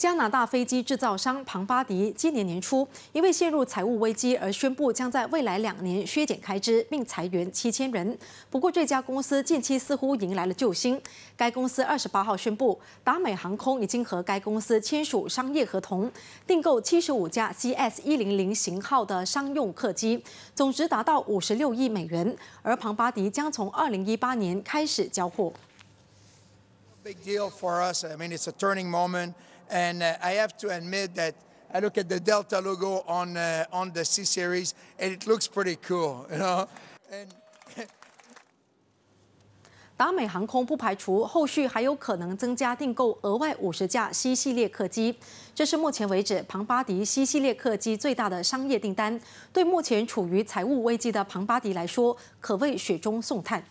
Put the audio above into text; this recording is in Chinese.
加拿大飞机制造商庞巴迪今年年初因为陷入财务危机而宣布，将在未来两年削减开支并裁员七千人。不过，这家公司近期似乎迎来了救星。该公司二十八号宣布，达美航空已经和该公司签署商业合同，订购七十五架 CS 一零零型号的商用客机，总值达到五十六亿美元，而庞巴迪将从二零一八年开始交货。Big deal for us. I mean, it's a turning moment. and i have to admit that i look at the delta logo on on the c series and it looks pretty cool you know And 打美航空不排除后续还有可能增加订购额外五十架 c 系列客机这是目前为止庞巴迪 c 系列客机最大的商业订单对目前处于财务危机的庞巴迪来说可谓雪中送炭